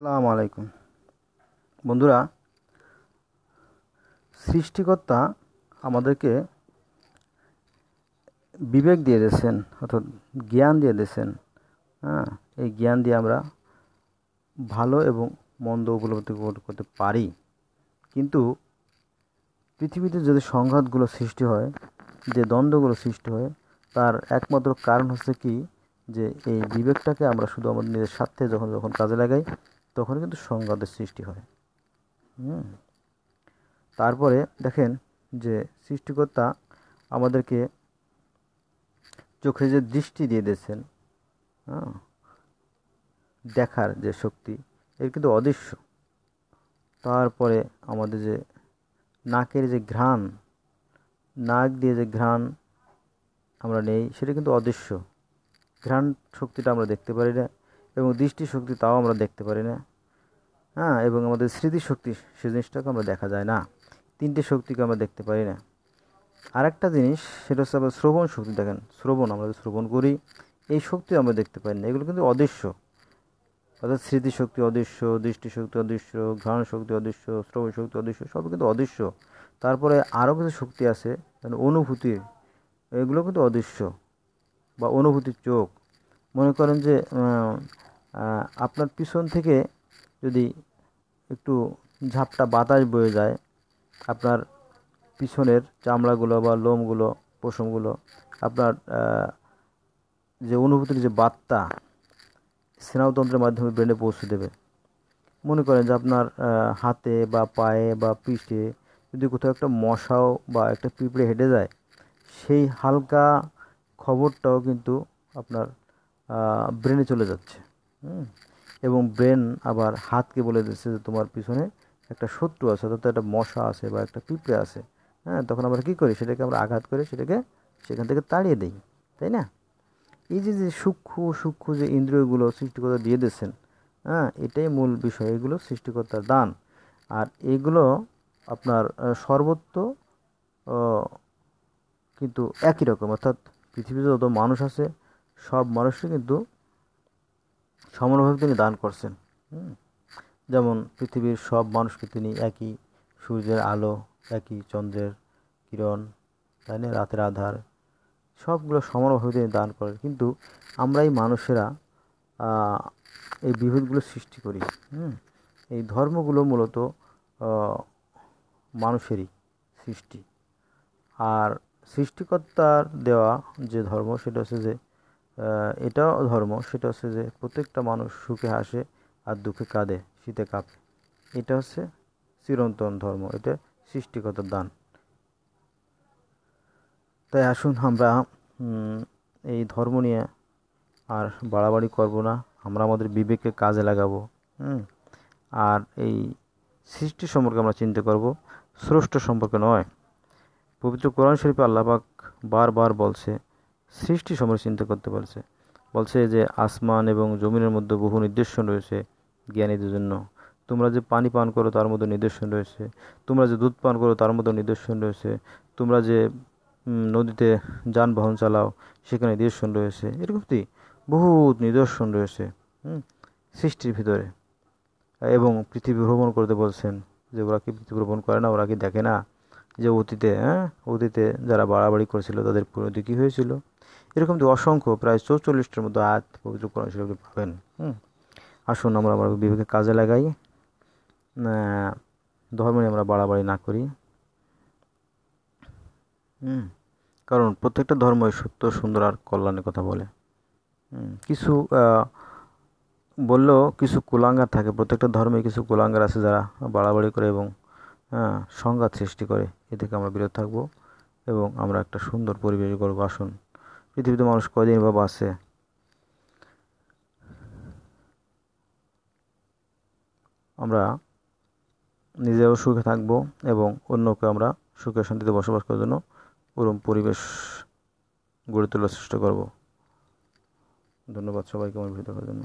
আসসালামু আলাইকুম বন্ধুরা সৃষ্টিকর্তা আমাদেরকে বিবেক দিয়ে দিয়েছেন অর্থাৎ জ্ঞান দিয়ে দিয়েছেন হ্যাঁ এই জ্ঞান দিয়ে আমরা ভালো এবং মন্দ উপলব্ধি করতে পারি কিন্তু পৃথিবীতে যদি সংঘাতগুলো সৃষ্টি হয় যে দ্বন্দ্বগুলো সৃষ্টি হয় তার একমাত্র কারণ হচ্ছে কি যে এই বিবেকটাকে আমরা শুধু আমাদের নিজের স্বার্থে যখন যখন কাজে লাগাই তখন কিন্তু সংঘাতের সৃষ্টি হয় হুম তারপরে দেখেন যে সৃষ্টিকর্তা আমাদেরকে চোখে যে দৃষ্টি দিয়ে দিয়েছেন হ্যাঁ দেখার যে শক্তি এর কিন্তু অদৃশ্য তারপরে আমাদের যে নাকের যে ঘ্রাণ নাক দিয়ে যে ঘ্রাণ আমরা নেই সেটা কিন্তু অদৃশ্য ঘ্রাণ শক্তিটা আমরা দেখতে পারি না এবং দৃষ্টি শক্তি তাও আমরা দেখতে পারি না হ্যাঁ এবং আমাদের স্মৃতিশক্তি সে জিনিসটাকে আমরা দেখা যায় না তিনটে শক্তিকে আমরা দেখতে পারি না আরেকটা জিনিস সেটা হচ্ছে আবার শ্রবণ শক্তি দেখেন শ্রবণ আমরা শ্রবণ করি এই শক্তি আমরা দেখতে পাই না এগুলো কিন্তু অদৃশ্য অর্থাৎ স্মৃতিশক্তি অদৃশ্য দৃষ্টিশক্তি অদৃশ্য ঘ্রাণ শক্তি অদৃশ্য শ্রবণ শক্তি অদৃশ্য সব কিন্তু অদৃশ্য তারপরে আরও কিছু শক্তি আছে মানে অনুভূতির এগুলো কিন্তু অদৃশ্য বা অনুভূতির চোখ মনে করেন যে আপনার পিছন থেকে যদি একটু ঝাপটা বাতাস বয়ে যায় আপনার পিছনের চামড়াগুলো বা লোমগুলো পশমগুলো আপনার যে অনুভূতির যে বার্তা স্নায়ুতন্ত্রের মাধ্যমে ব্রেনে পৌঁছে দেবে মনে করেন যে আপনার হাতে বা পায়ে বা পিঠে যদি কোথাও একটা মশাও বা একটা পিঁপড়ে হেঁটে যায় সেই হালকা খবরটাও কিন্তু আপনার ব্রেনে চলে যাচ্ছে হুম এবং ব্রেন আবার হাতকে বলে দিচ্ছে যে তোমার পিছনে একটা শত্রু আছে অর্থাৎ একটা মশা আছে বা একটা পিঁপড়ে আছে হ্যাঁ তখন আমরা কী করি সেটাকে আমরা আঘাত করে সেটাকে সেখান থেকে তাড়িয়ে দিই তাই না এই যে যে সূক্ষ্ম সূক্ষ্ম যে ইন্দ্রিয়গুলো সৃষ্টিকর্তা দিয়ে দিয়েছেন হ্যাঁ এটাই মূল বিষয় এগুলো সৃষ্টিকর্তার দান আর এগুলো আপনার সর্বত্র কিন্তু একই রকম অর্থাৎ পৃথিবীতে যত মানুষ আছে সব মানুষই কিন্তু সমানভাবে তিনি দান করছেন যেমন পৃথিবীর সব মানুষকে তিনি একই সূর্যের আলো একই চন্দ্রের কিরণ তাই না রাতের আধার সবগুলো সমানভাবে তিনি দান করেন কিন্তু আমরাই মানুষেরা এই বিভেদগুলো সৃষ্টি করি এই ধর্মগুলো মূলত মানুষেরই সৃষ্টি আর সৃষ্টিকর্তার দেওয়া যে ধর্ম সেটা হচ্ছে যে এটাও ধর্ম সেটা হচ্ছে যে প্রত্যেকটা মানুষ সুখে হাসে আর দুঃখে কাঁদে শীতে কাঁপে এটা হচ্ছে চিরন্তন ধর্ম এটা সৃষ্টিগত দান তাই আসুন আমরা এই ধর্ম নিয়ে আর বাড়াবাড়ি করব না আমরা আমাদের বিবেককে কাজে লাগাবো আর এই সৃষ্টি সম্পর্কে আমরা চিন্তা করব স্রষ্ট সম্পর্কে নয় পবিত্র কোরআন শরীফে আল্লাপাক বারবার বলছে সৃষ্টি সম্পর্কে চিন্তা করতে পারছে বলছে যে আসমান এবং জমিনের মধ্যে বহু নির্দেশন রয়েছে জ্ঞানীদের জন্য তোমরা যে পানি পান করো তার মধ্যে নিদর্শন রয়েছে তোমরা যে দুধ পান করো তার মধ্যে নিদর্শন রয়েছে তোমরা যে নদীতে যানবাহন চালাও সেখানে নিদর্শন রয়েছে এরকম এরকমটি বহুত নিদর্শন রয়েছে সৃষ্টির ভিতরে এবং পৃথিবী ভ্রমণ করতে বলছেন যে ওরা কি পৃথিবী ভ্রমণ করে না ওরা কি দেখে না যে অতীতে হ্যাঁ অতীতে যারা বাড়াবাড়ি করেছিল তাদের পরিণতি কী হয়েছিল এরকম তো অসংখ্য প্রায় চৌচল্লিশটার মতো আয়াত পবিত্র কোরআন শরীফে পাবেন হুম আসুন আমরা আমার বিবেকে কাজে লাগাই ধর্ম নিয়ে আমরা বাড়াবাড়ি না করি হুম কারণ প্রত্যেকটা ধর্মই সত্য সুন্দর আর কল্যাণের কথা বলে কিছু বললেও কিছু কুলাঙ্গার থাকে প্রত্যেকটা ধর্মে কিছু কুলাঙ্গার আছে যারা বাড়াবাড়ি করে এবং হ্যাঁ, সংঘাত সৃষ্টি করে এ থেকে আমরা বিরত থাকব এবং আমরা একটা সুন্দর পরিবেশ গড়ব আসুন পৃথিবীতে মানুষ কয়দিন বা বাসে আমরা নিজেও সুখে থাকব এবং অন্যকে আমরা সুখে শান্তিতে বসবাস করার জন্য ওরম পরিবেশ গড়ে তোলার চেষ্টা করব ধন্যবাদ সবাইকে আমার ভিতরের জন্য